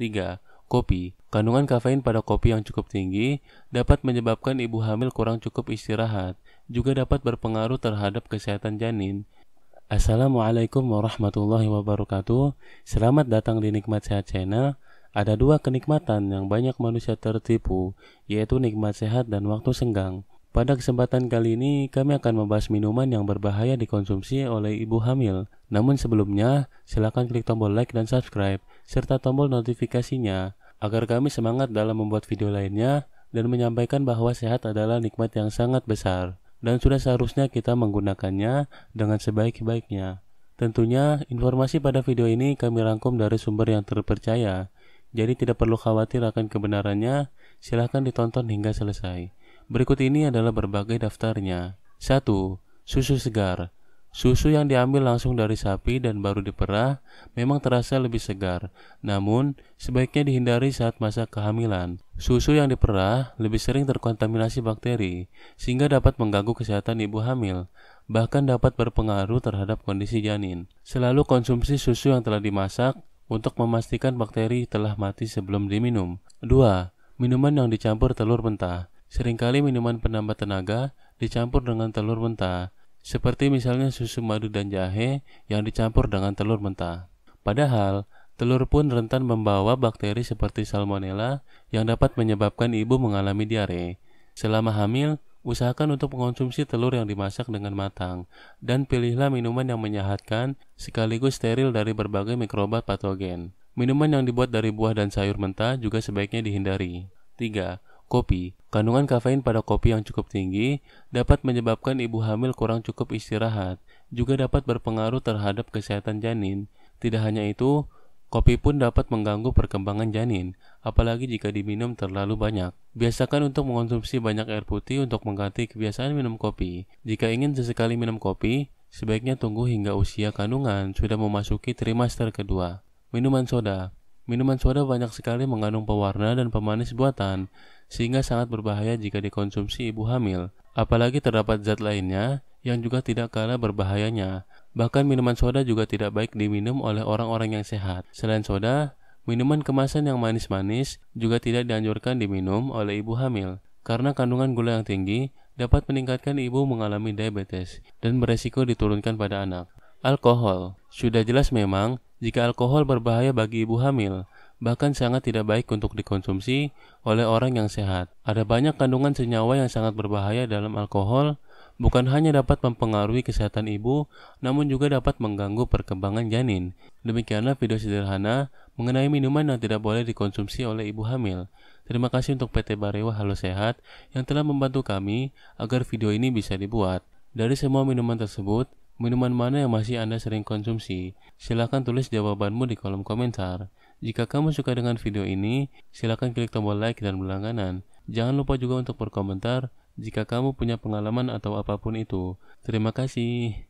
3. Kopi Kandungan kafein pada kopi yang cukup tinggi dapat menyebabkan ibu hamil kurang cukup istirahat, juga dapat berpengaruh terhadap kesehatan janin. Assalamualaikum warahmatullahi wabarakatuh. Selamat datang di Nikmat Sehat Channel. Ada dua kenikmatan yang banyak manusia tertipu, yaitu nikmat sehat dan waktu senggang. Pada kesempatan kali ini, kami akan membahas minuman yang berbahaya dikonsumsi oleh ibu hamil. Namun sebelumnya, silakan klik tombol like dan subscribe serta tombol notifikasinya agar kami semangat dalam membuat video lainnya dan menyampaikan bahwa sehat adalah nikmat yang sangat besar dan sudah seharusnya kita menggunakannya dengan sebaik-baiknya. Tentunya informasi pada video ini kami rangkum dari sumber yang terpercaya. Jadi tidak perlu khawatir akan kebenarannya, silahkan ditonton hingga selesai. Berikut ini adalah berbagai daftarnya. 1. Susu segar Susu yang diambil langsung dari sapi dan baru diperah memang terasa lebih segar, namun sebaiknya dihindari saat masa kehamilan. Susu yang diperah lebih sering terkontaminasi bakteri, sehingga dapat mengganggu kesehatan ibu hamil, bahkan dapat berpengaruh terhadap kondisi janin. Selalu konsumsi susu yang telah dimasak untuk memastikan bakteri telah mati sebelum diminum. 2. Minuman yang dicampur telur mentah. Seringkali minuman penambah tenaga dicampur dengan telur mentah seperti misalnya susu madu dan jahe yang dicampur dengan telur mentah. Padahal, telur pun rentan membawa bakteri seperti salmonella yang dapat menyebabkan ibu mengalami diare. Selama hamil, usahakan untuk mengonsumsi telur yang dimasak dengan matang dan pilihlah minuman yang menyehatkan sekaligus steril dari berbagai mikroba patogen. Minuman yang dibuat dari buah dan sayur mentah juga sebaiknya dihindari. 3 kopi. Kandungan kafein pada kopi yang cukup tinggi dapat menyebabkan ibu hamil kurang cukup istirahat, juga dapat berpengaruh terhadap kesehatan janin. Tidak hanya itu, kopi pun dapat mengganggu perkembangan janin, apalagi jika diminum terlalu banyak. Biasakan untuk mengonsumsi banyak air putih untuk mengganti kebiasaan minum kopi. Jika ingin sesekali minum kopi, sebaiknya tunggu hingga usia kandungan sudah memasuki trimester kedua. Minuman soda Minuman soda banyak sekali mengandung pewarna dan pemanis buatan, sehingga sangat berbahaya jika dikonsumsi ibu hamil. Apalagi terdapat zat lainnya yang juga tidak kalah berbahayanya. Bahkan minuman soda juga tidak baik diminum oleh orang-orang yang sehat. Selain soda, minuman kemasan yang manis-manis juga tidak dianjurkan diminum oleh ibu hamil karena kandungan gula yang tinggi dapat meningkatkan ibu mengalami diabetes dan beresiko diturunkan pada anak. Alkohol sudah jelas memang jika alkohol berbahaya bagi ibu hamil, bahkan sangat tidak baik untuk dikonsumsi oleh orang yang sehat. Ada banyak kandungan senyawa yang sangat berbahaya dalam alkohol, bukan hanya dapat mempengaruhi kesehatan ibu, namun juga dapat mengganggu perkembangan janin. Demikianlah video sederhana mengenai minuman yang tidak boleh dikonsumsi oleh ibu hamil. Terima kasih untuk PT Barewa Halo Sehat yang telah membantu kami agar video ini bisa dibuat. Dari semua minuman tersebut, Minuman mana yang masih Anda sering konsumsi? Silahkan tulis jawabanmu di kolom komentar. Jika kamu suka dengan video ini, silahkan klik tombol like dan berlangganan. Jangan lupa juga untuk berkomentar jika kamu punya pengalaman atau apapun itu. Terima kasih.